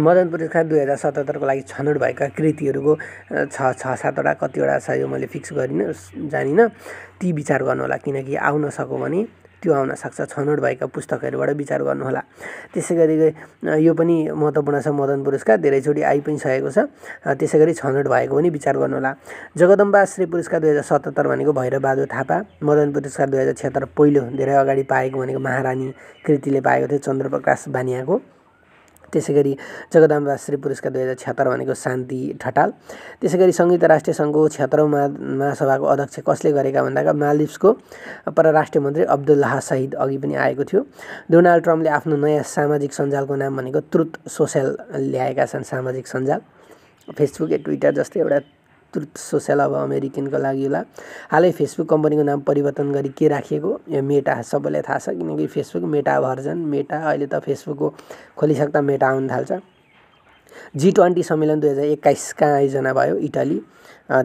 मदन पुरस्कार दुई हजार सतहत्तरको लागि छनौट भएका कृतिहरूको छ छ सातवटा कतिवटा छ यो मैले फिक्स गरिनँ जानिनँ ती विचार गर्नु होला किनकि आउन सक्यो भने त्यो आउन सक्छ छनौट भएका पुस्तकहरूबाट विचार गर्नुहोला त्यसै गरी यो पनि महत्त्वपूर्ण छ मदन पुरस्कार धेरैचोटि आइ पनि सकेको छ त्यसै गरी छनौट भएको पनि विचार गर्नुहोला जगदम्बा श्री पुरस्कार दुई हजार सतहत्तर भनेको भैरबहादुर थापा मदन पुरस्कार दुई हजार छत्तर पहिलो धेरै अगाडि पाएको भनेको महारानी कृतिले पाएको थियो चन्द्रप्रकाश बानियाको त्यसै गरी जगदम्बा श्री पुरस्कार दुई हजार छत्तर भनेको शान्ति ठटाल त्यसै गरी संयुक्त राष्ट्र सङ्घको छत्तरौँ महासभाको अध्यक्ष कसले गरेका भन्दा मालदिप्सको परराष्ट्र मन्त्री अब्दुल्लाह सहिद अघि पनि आएको थियो डोनाल्ड ट्रम्पले आफ्नो नयाँ सामाजिक सञ्जालको नाम भनेको त्रुत सोसियल ल्याएका छन् सामाजिक सञ्जाल फेसबुक या ट्विटर जस्तै एउटा विस्तृत सोसल अब अमेरिकनको लागि होला हालै फेसबुक कम्पनीको नाम परिवर्तन गरी के राखिएको यो मेटा सबैलाई थाहा छ किनकि फेसबुक मेटा भर्जन मेटा अहिले त फेसबुकको खोलिसक्दा मेटा हुन थाल्छ जी ट्वेन्टी सम्मेलन दुई हजार एक्काइसका आयोजना भयो इटाली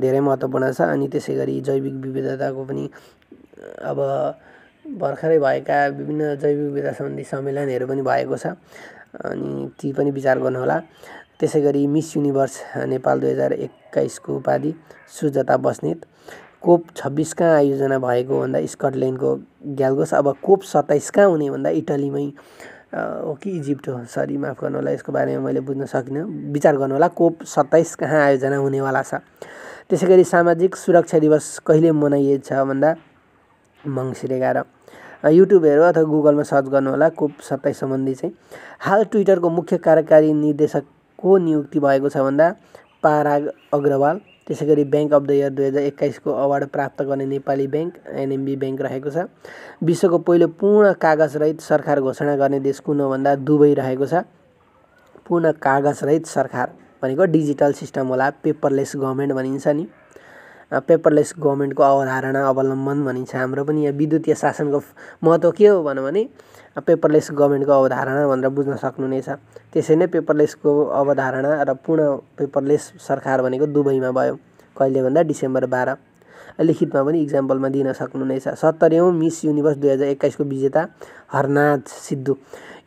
धेरै महत्त्वपूर्ण छ अनि त्यसै गरी जैविक विविधताको पनि अब भर्खरै भएका विभिन्न जैविक विविधता सम्बन्धी सम्मेलनहरू पनि भएको छ अनि ती पनि विचार गर्नुहोला त्यसै गरी मिस युनिभर्स नेपाल दुई हजार एक्काइसको उपाधि सुजता बस्नेत कोप छब्बिस कहाँ आयोजना भएको भन्दा स्कटल्यान्डको ग्यालगोस अब कोप सत्ताइस कहाँ हुने भन्दा इटलीमै हो कि इजिप्ट हो सरी माफ गर्नु होला यसको बारेमा मैले बुझ्न सकिनँ विचार गर्नु होला कोप सत्ताइस कहाँ आयोजना हुनेवाला छ त्यसै गरी सामाजिक सुरक्षा दिवस कहिले मनाइएछ भन्दा मङ्सिर एघार युट्युबहरू अथवा गुगलमा सर्च गर्नुहोला कोप सत्ताइस सम्बन्धी चाहिँ हाल ट्विटरको मुख्य कार्यकारी निर्देशक को नियुक्ति भएको छ भन्दा पाराग अग्रवाल त्यसै गरी ब्याङ्क अफ द इयर दुई हजार एक्काइसको अवार्ड प्राप्त गर्ने नेपाली ब्याङ्क एनएमबी ब्याङ्क रहेको छ विश्वको पहिलो पूर्ण कागजरहित सरकार घोषणा गर्ने देश कुन हो भन्दा दुबई रहेको छ पूर्ण कागजरहित सरकार भनेको डिजिटल सिस्टम होला पेपरलेस गभर्मेन्ट भनिन्छ नि पेपरलेस गभर्मेन्टको अवधारणा अवलम्बन भनिन्छ हाम्रो पनि यहाँ विद्युतीय शासनको महत्त्व के हो भनौँ भने पेपरलेस गभर्मेन्टको अवधारणा भनेर बुझ्न सक्नुहुनेछ नै त्यसरी नै पेपरलेसको अवधारणा र पूर्ण पेपरलेस सरकार भनेको दुबईमा भयो कहिले भन्दा डिसेम्बर बाह्र लिखितमा पनि इक्जाम्पलमा दिन सक्नुहुनेछ नै सत्तरीौँ मिस युनिभर्स दुई हजार एक्काइसको विजेता हरनाथ सिद्धु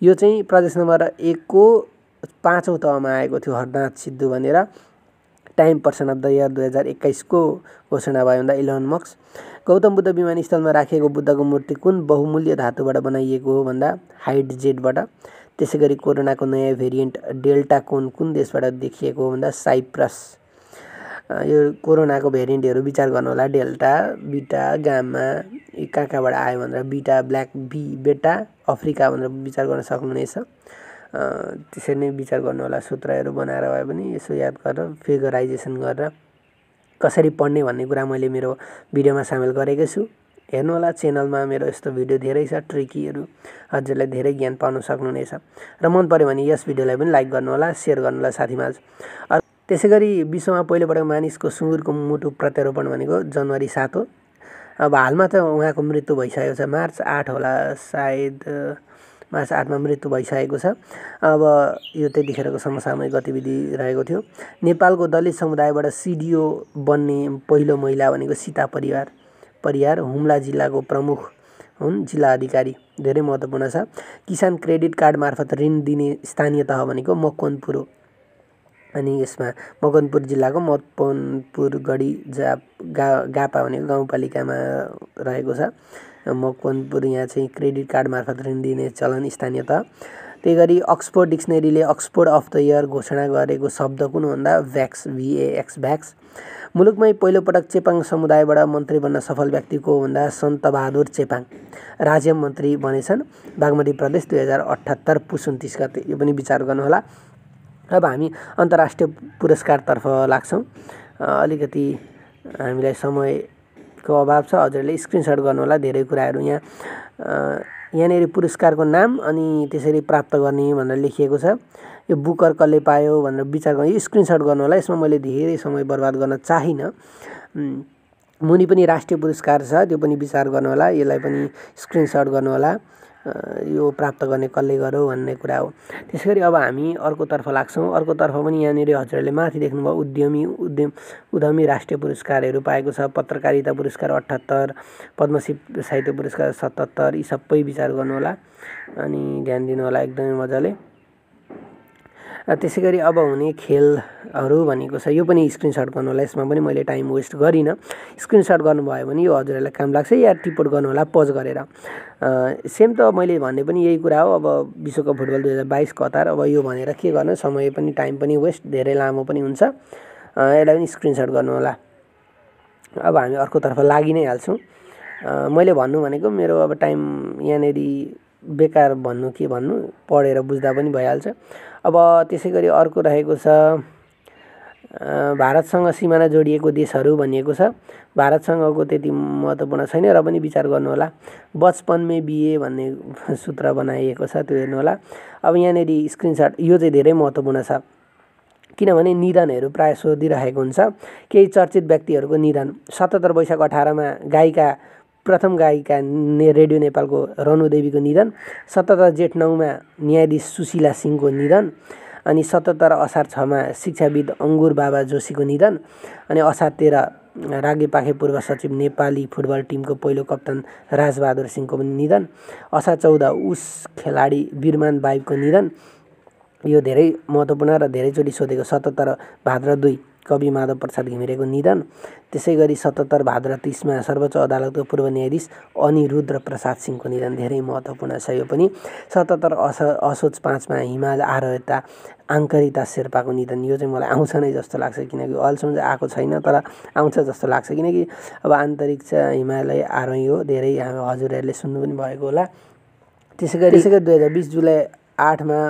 यो चाहिँ प्रदेश नम्बर एकको पाँचौँ तहमा आएको थियो हरनाथ सिद्धु भनेर time person of the year दुई हजार एक्काइसको घोषणा भयो भन्दा इलोन मक्स गौतम बुद्ध विमानस्थलमा राखिएको बुद्धको मूर्ति कुन बहुमूल्य धातुबाट बनाइएको हो भन्दा हाइट जेडबाट त्यसै गरी कोरोनाको नयाँ भेरिएन्ट डेल्टा कोन कुन देशबाट देखिएको हो भन्दा साइप्रस यो कोरोनाको भेरिएन्टहरू विचार गर्नु होला डेल्टा बिटा गामा कहाँ कहाँबाट आयो भनेर बिटा ब्ल्याक बी बेटा अफ्रिका भनेर विचार गर्न सक्नुहुनेछ त्यसरी नै विचार होला सूत्रहरू बनाएर भए पनि यसो याद गरेर फिगराइजेसन गरेर कसरी पढ्ने भन्ने कुरा मैले मेरो भिडियोमा सामेल गरेकै छु हेर्नु होला च्यानलमा मेरो यस्तो भिडियो धेरै छ ट्रिकीहरू हजुरलाई धेरै ज्ञान पाउन सक्नुहुनेछ र मन पऱ्यो भने यस भिडियोलाई पनि लाइक गर्नु होला सेयर गर्नुहोला साथीमाझ त्यसै गरी विश्वमा पहिलोपटक मानिसको सुँगुरको मुटु प्रत्यारोपण भनेको जनवरी सात हो अब हालमा त उहाँको मृत्यु भइसकेको छ मार्च आठ होला सायद मार्च आठमा मृत्यु भइसकेको छ अब यो त्यतिखेरको समसामयिक गतिविधि रहेको थियो नेपालको दलित समुदायबाट सिडिओ बन्ने पहिलो महिला भनेको सीता परिवार परिवार हुम्ला जिल्लाको प्रमुख हुन् जिल्ला अधिकारी धेरै महत्त्वपूर्ण छ किसान क्रेडिट कार्ड मार्फत ऋण दिने स्थानीय तह भनेको मकवनपुर हो अनि यसमा मकवनपुर जिल्लाको मकवनपुर गढी जा गा गापा भनेको गाउँपालिकामा रहेको छ मकवानपुर यहाँ चाहिँ क्रेडिट कार्ड मार्फत ऋण दिने चलन स्थानीय त त्यही गरी अक्सफोर्ड डिक्सनेरीले अक्सफोर्ड अफ द इयर घोषणा गरेको शब्द कुन भन्दा भ्याक्स भिएएक्स भ्याक्स मुलुकमै पहिलोपटक चेपाङ समुदायबाट मन्त्री बन्न सफल व्यक्ति को भन्दा बहादुर चेपाङ राज्य मन्त्री बनेछन् बागमती प्रदेश दुई हजार अठहत्तर पुस उन्तिस गते यो पनि विचार गर्नुहोला अब हामी अन्तर्राष्ट्रिय पुरस्कारतर्फ लाग्छौँ अलिकति हामीलाई समय को अभाव छ हजुरहरूले स्क्रिनसट होला धेरै कुराहरू यहाँ यहाँनिर पुरस्कारको नाम अनि त्यसरी प्राप्त गर्ने भनेर लेखिएको छ यो बुकर कसले पायो भनेर विचार गर्नु यो गर्नु होला यसमा मैले धेरै समय बर्बाद गर्न चाहिनँ मुनि पनि राष्ट्रिय पुरस्कार छ त्यो पनि विचार गर्नु होला यसलाई पनि स्क्रिनसट होला यो प्राप्त गर्ने कसले गर्यो भन्ने कुरा हो त्यसै गरी अब हामी अर्कोतर्फ लाग्छौँ अर्कोतर्फ पनि यहाँनिर हजुरहरूले माथि देख्नुभयो उद्यमी उद्यम उद्यमी राष्ट्रिय पुरस्कारहरू पाएको छ पत्रकारिता पुरस्कार अठहत्तर पद्मश्री साहित्य पुरस्कार सतहत्तर यी सबै विचार गर्नुहोला अनि ध्यान दिनुहोला एकदमै मजाले त्यसै गरी अब हुने खेलहरू भनेको छ यो पनि स्क्रिनसट होला यसमा पनि मैले टाइम वेस्ट गरिनँ स्क्रिनसट गर्नुभयो भने यो हजुरहरूलाई काम लाग्छ या टिपोट होला पज गरेर सेम त मैले भन्ने पनि यही कुरा हो अब विश्वकप फुटबल दुई हजार बाइस कतार अब यो भनेर के गर्नु समय पनि टाइम पनि वेस्ट धेरै लामो पनि हुन्छ यसलाई पनि स्क्रिनसट होला अब हामी अर्कोतर्फ लागि नै हाल्छौँ मैले भन्नु भनेको मेरो अब टाइम यहाँनिर बेकार भन्नु के भन्नु पढेर बुझ्दा पनि भइहाल्छ अब त्यसै गरी अर्को रहेको छ भारतसँग सिमाना जोडिएको देशहरू भनिएको छ भारतसँगको त्यति महत्त्वपूर्ण छैन र पनि विचार गर्नुहोला बचपनमै बिए भन्ने सूत्र बनाइएको छ त्यो हेर्नुहोला अब यहाँनिर स्क्रिनसट यो चाहिँ धेरै महत्त्वपूर्ण छ किनभने निधनहरू प्रायः सोधिरहेको हुन्छ केही चर्चित व्यक्तिहरूको निधन सतहत्तर वैशाख अठारमा गायिका प्रथम गायिका ने रेडियो नेपालको रनु देवीको निधन सतहत्तर जेठ नौमा न्यायाधीश सुशीला सिंहको निधन अनि सतहत्तर असार छमा शिक्षाविद अङ्गुर बाबा जोशीको निधन अनि असार तेह्र रागे पाखे पूर्व सचिव नेपाली फुटबल टिमको पहिलो कप्तान राजबहादुर सिंहको पनि निधन असार चौध उस खेलाडी बिरमान बाइबको निधन यो धेरै महत्त्वपूर्ण र धेरैचोटि सोधेको सतहत्तर भाद्र दुई कवि माधव प्रसाद घिमिरेको निधन त्यसै गरी सतहत्तर भाद्र तिसमा सर्वोच्च अदालतको पूर्व न्यायाधीश अनिरुद्र प्रसाद सिंहको निधन धेरै महत्त्वपूर्ण छ यो पनि सतहत्तर अस असोज पाँचमा हिमाल आरोहता आङ्करिता शेर्पाको निधन यो चाहिँ मलाई आउँछ नै जस्तो लाग्छ किनकि अहिलेसम्म चाहिँ आएको छैन तर आउँछ जस्तो लाग्छ किनकि अब आन्तरिक्ष हिमालय आरोही हो धेरै हजुरहरूले सुन्नु पनि भएको होला त्यसै गरी त्यसै गरी दुई हजार बिस जुलाई आठमा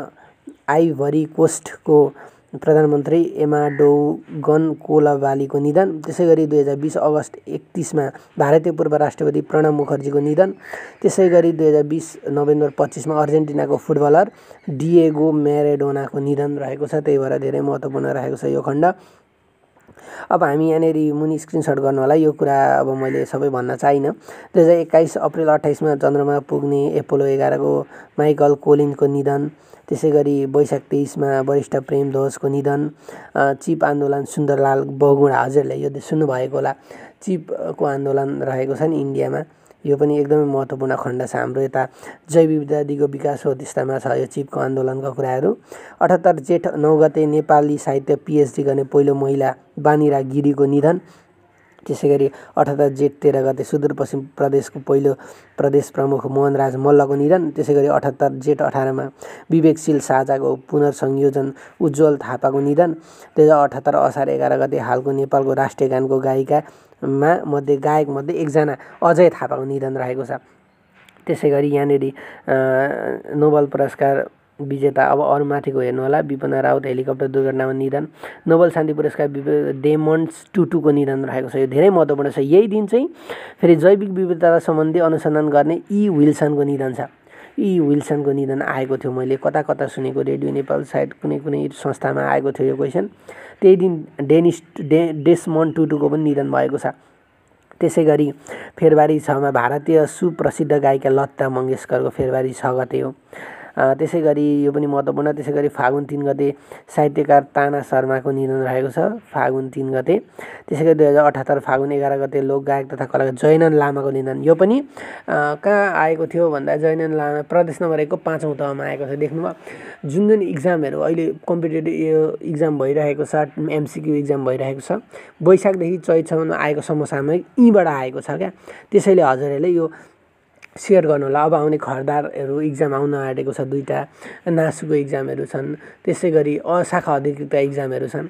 आइभरी कोस्टको प्रधानमन्त्री एमाडोगन कोलावालीको निधन त्यसै गरी दुई हजार बिस अगस्त एकतिसमा भारतीय पूर्व राष्ट्रपति प्रणव मुखर्जीको निधन त्यसै गरी दुई हजार बिस नोभेम्बर पच्चिसमा अर्जेन्टिनाको फुटबलर डिएगो म्यारेडोनाको निधन रहेको छ त्यही भएर धेरै महत्त्वपूर्ण रहेको छ यो खण्ड अब हामी यहाँनिर मुनि स्क्रिनसट गर्नु होला यो कुरा अब मैले सबै भन्न चाहिनँ दुई हजार एक्काइस अप्रेल अट्ठाइसमा चन्द्रमा पुग्ने एपोलो एघारको माइकल कोलिनको निधन त्यसै गरी वैशाख तेइसमा वरिष्ठ प्रेमध्वजको निधन चिप आन्दोलन सुन्दरलाल बहुगुणा हजुरले यो सुन्नुभएको होला चिपको आन्दोलन रहेको छ नि इन्डियामा यो पनि एकदमै महत्त्वपूर्ण खण्ड छ हाम्रो यता जैव विविधताको विकास हो त्यस्तामा छ यो चिपको आन्दोलनका कुराहरू अठहत्तर जेठ नौ गते नेपाली साहित्य पिएचडी गर्ने पहिलो महिला बानिरा गिरीको निधन त्यसै गरी अठहत्तर जेठ तेह्र गते सुदूरपश्चिम प्रदेशको पहिलो प्रदेश प्रमुख मोहनराज मल्लको निधन त्यसै गरी अठहत्तर जेठ अठारमा विवेकशील साझाको पुनर्संयोजन उज्जवल थापाको निधन दुई हजार अठहत्तर असार एघार गते हालको नेपालको राष्ट्रिय गानको गायिकामा मध्ये गायकमध्ये एकजना अजय थापाको निधन रहेको छ त्यसै गरी यहाँनिर नोबल पुरस्कार विजेता अब अरू माथिको हेर्नुहोला विपना राउत हेलिकप्टर दुर्घटनामा निधन नोबल शान्ति पुरस्कार डेमन्ड्स टुटुको निधन रहेको छ यो धेरै महत्त्वपूर्ण छ यही दिन चाहिँ फेरि जैविक विविधता सम्बन्धी अनुसन्धान गर्ने ई विल्सनको निधन छ यी विल्सनको निधन आएको थियो मैले कता कता सुनेको रेडियो नेपाल सायद कुनै कुनै संस्थामा आएको थियो यो क्वेसन त्यही दिन डेनिस डे डेसमन टुटुको पनि निधन भएको छ त्यसै गरी फेब्रुअरी छमा भारतीय सुप्रसिद्ध गायिका लता मङ्गेशकरको फेब्रुअरी छ गते हो त्यसै गरी यो पनि महत्त्वपूर्ण त्यसै गरी फागुन तिन गते साहित्यकार ताना शर्माको निधन रहेको छ फागुन तिन गते त्यसै गरी दुई हजार अठहत्तर फागुन एघार गते लोकगायक तथा कलाकार जयनन लामाको निधन यो पनि कहाँ आएको थियो भन्दा जयनन लामा प्रदेश नम्बर एकको पाँचौँ तहमा आएको छ देख्नुभयो जुन जुन इक्जामहरू अहिले कम्पिटेटिभ यो इक्जाम भइरहेको छ एमसिक्यू इक्जाम भइरहेको छ वैशाखदेखि चैतसम्म आएको समसामयिक यहीँबाट आएको छ क्या त्यसैले हजुरहरूले यो सेयर गर्नु होला अब आउने खरदारहरू इक्जाम आउन आँटेको छ दुईवटा नासुको इक्जामहरू छन् त्यसै गरी अशाखा अधिकृत इक्जामहरू छन्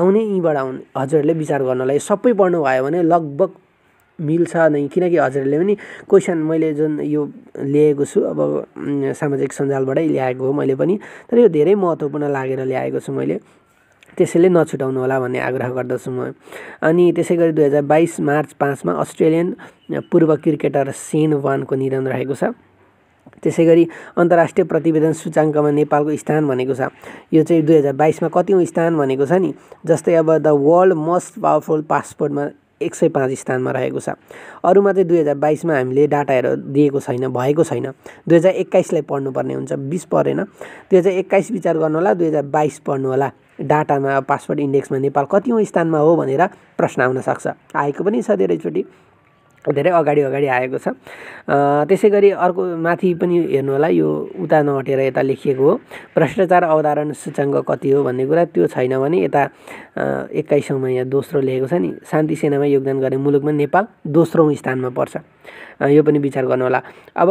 आउने यहीँबाट आउने हजुरहरूले विचार गर्नुलाई सबै पढ्नु भयो भने लगभग मिल्छ नै किनकि हजुरहरूले पनि क्वेसन मैले जुन यो ल्याएको छु अब सामाजिक सञ्जालबाटै ल्याएको हो मैले पनि तर यो धेरै महत्त्वपूर्ण लागेर ल्याएको छु मैले त्यसैले नछुटाउनु होला भन्ने आग्रह गर्दछु म अनि त्यसै गरी दुई हजार बाइस मार्च पाँचमा अस्ट्रेलियन पूर्व क्रिकेटर सेन वानको निधन रहेको छ त्यसै गरी अन्तर्राष्ट्रिय प्रतिवेदन सूचाङ्कमा नेपालको स्थान भनेको छ यो चाहिँ दुई हजार बाइसमा कतिौँ स्थान भनेको छ नि जस्तै अब द वर्ल्ड मोस्ट पावरफुल पासपोर्टमा एक सय पाँच स्थानमा रहेको छ अरूमा चाहिँ दुई हजार बाइसमा हामीले डाटाहरू दिएको छैन भएको छैन दुई हजार एक्काइसलाई पढ्नुपर्ने हुन्छ बिस परेन दुई हजार एक्काइस विचार गर्नु होला दुई हजार बाइस पढ्नु होला डाटामा पासपोर्ट इन्डेक्समा नेपाल कतिवटा स्थानमा हो भनेर प्रश्न आउन सक्छ आएको पनि छ धेरैचोटि धेरै अगाडि अगाडि आएको छ त्यसै गरी अर्को माथि पनि हेर्नु होला यो उता नहटेर यता लेखिएको हो भ्रष्टाचार अवधारण सूचाङ्क कति हो भन्ने कुरा त्यो छैन भने यता एक्काइसौँमा यहाँ दोस्रो लेखेको छ नि शान्ति सेनामा योगदान गर्ने मुलुकमा नेपाल दोस्रो स्थानमा पर्छ यो पनि विचार गर्नु होला अब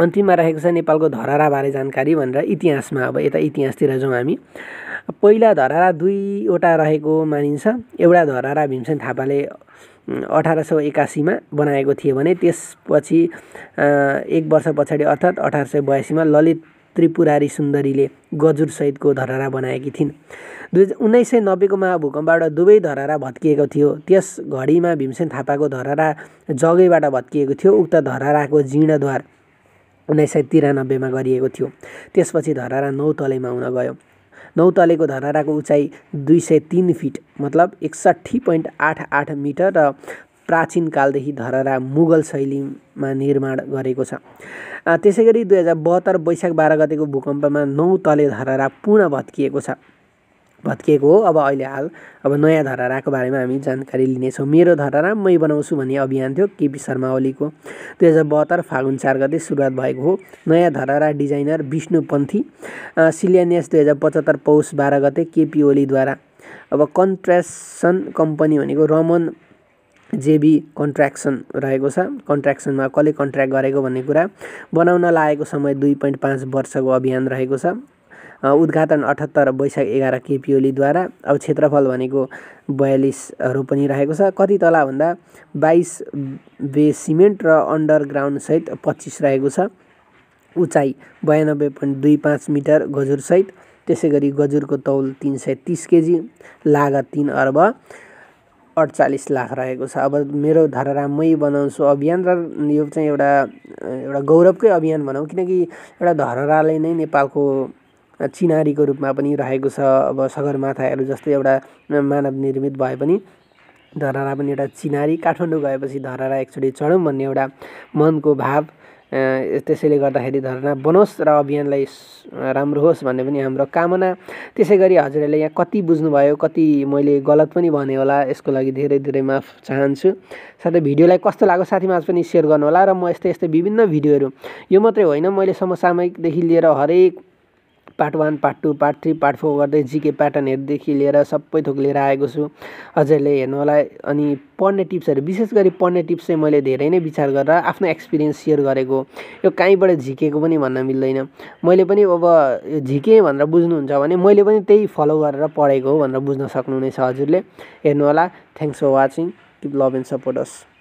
अन्तिममा राखेको छ नेपालको धराराबारे जानकारी भनेर इतिहासमा अब यता इतिहासतिर जाउँ हामी पहिला धरारा दुईवटा रहेको मानिन्छ एउटा धरारा भीमसेन थापाले अठार सय एकासीमा बनाएको थिए भने त्यसपछि एक वर्ष पछाडि अर्थात् अठार सय बयासीमा ललित त्रिपुरारी सुन्दरीले गजुरसहितको धरहरा बनाएकी थिइन् दुई उन्नाइस सय नब्बेको महाभूकम्पबाट दुवै धरहरा भत्किएको थियो त्यस घडीमा भीमसेन थापाको धरहरा जगैबाट भत्किएको थियो उक्त धराराको जीर्णद्वार उन्नाइस सय तिरानब्बेमा गरिएको थियो त्यसपछि धरहरा नौ तलैमा हुन गयो नौतलेको धरहराको उचाइ दुई सय तिन फिट मतलब एकसट्ठी पोइन्ट आठ आठ मिटर र प्राचीन कालदेखि धरहरा मुगल शैलीमा निर्माण गरेको छ त्यसै गरी दुई हजार बहत्तर वैशाख बाह्र गतेको भूकम्पमा नौ तले धरहरा पूर्ण भत्किएको छ भत्किएको हो अब अहिले हाल अब नयाँ धराराको बारेमा हामी जानकारी लिनेछौँ मेरो धरारा मै बनाउँछु भन्ने अभियान थियो केपी शर्मा ओलीको दुई हजार बहत्तर फागुन चार गते सुरुवात भएको हो नयाँ धरारा डिजाइनर विष्णुपन्थी शिलान्यास दुई हजार पचहत्तर पौष बाह्र गते केपी ओलीद्वारा अब कन्ट्राक्सन कम्पनी भनेको रमन जेबी कन्ट्राक्सन रहेको छ कन्ट्र्याक्सनमा कसले कन्ट्र्याक्ट गरेको भन्ने कुरा बनाउन लागेको समय दुई पोइन्ट पाँच वर्षको अभियान रहेको छ उद्घाटन अठहत्तर वैशाख एघार केपी ओलीद्वारा अब क्षेत्रफल भनेको बयालिसहरू पनि रहेको छ कति तला भन्दा बाइस बे सिमेन्ट र अन्डरग्राउन्डसहित पच्चिस रहेको छ उचाइ बयानब्बे पोइन्ट दुई पाँच मिटर गजुरसहित त्यसै गरी गजुरको तौल तिन सय तिस केजी लागत तिन अर्ब अडचालिस लाख रहेको छ अब मेरो धरहरामै बनाउँछु अभियान र यो चाहिँ एउटा एउटा गौरवकै अभियान भनौँ किनकि एउटा धरहराले नै नेपालको चिनारीको रूपमा पनि रहेको छ अब सगरमाथाहरू जस्तै एउटा मानव निर्मित भए पनि धरहरा पनि एउटा चिनारी काठमाडौँ गएपछि धरहरा एकचोटि चढौँ भन्ने एउटा मनको भाव त्यसैले गर्दाखेरि धरना बनोस् र अभियानलाई राम्रो होस् भन्ने पनि हाम्रो कामना त्यसै गरी हजुरहरूले यहाँ कति बुझ्नुभयो कति मैले गलत पनि भने होला यसको लागि धेरै धेरै माफ चाहन्छु साथै भिडियोलाई कस्तो लाग्यो साथीमा पनि सेयर गर्नुहोला र म यस्तै यस्तै विभिन्न भिडियोहरू यो मात्रै होइन मैले समसामयिकदेखि लिएर हरेक part one part two part three part four गर्दै जिके प्याटर्नहरूदेखि लिएर सबै थोक लिएर आएको छु अझैले होला अनि पढ्ने टिप्सहरू विशेष गरी पढ्ने टिप्स चाहिँ मैले धेरै नै विचार गरेर आफ्नो एक्सपिरियन्स सेयर गरेको यो कहीँबाट झिकेको पनि भन्न मिल्दैन मैले पनि अब यो झिकेँ भनेर बुझ्नुहुन्छ भने मैले पनि त्यही फलो गरेर पढेको हो भनेर बुझ्न सक्नुहुनेछ हजुरले हेर्नु होला thanks for watching keep love and support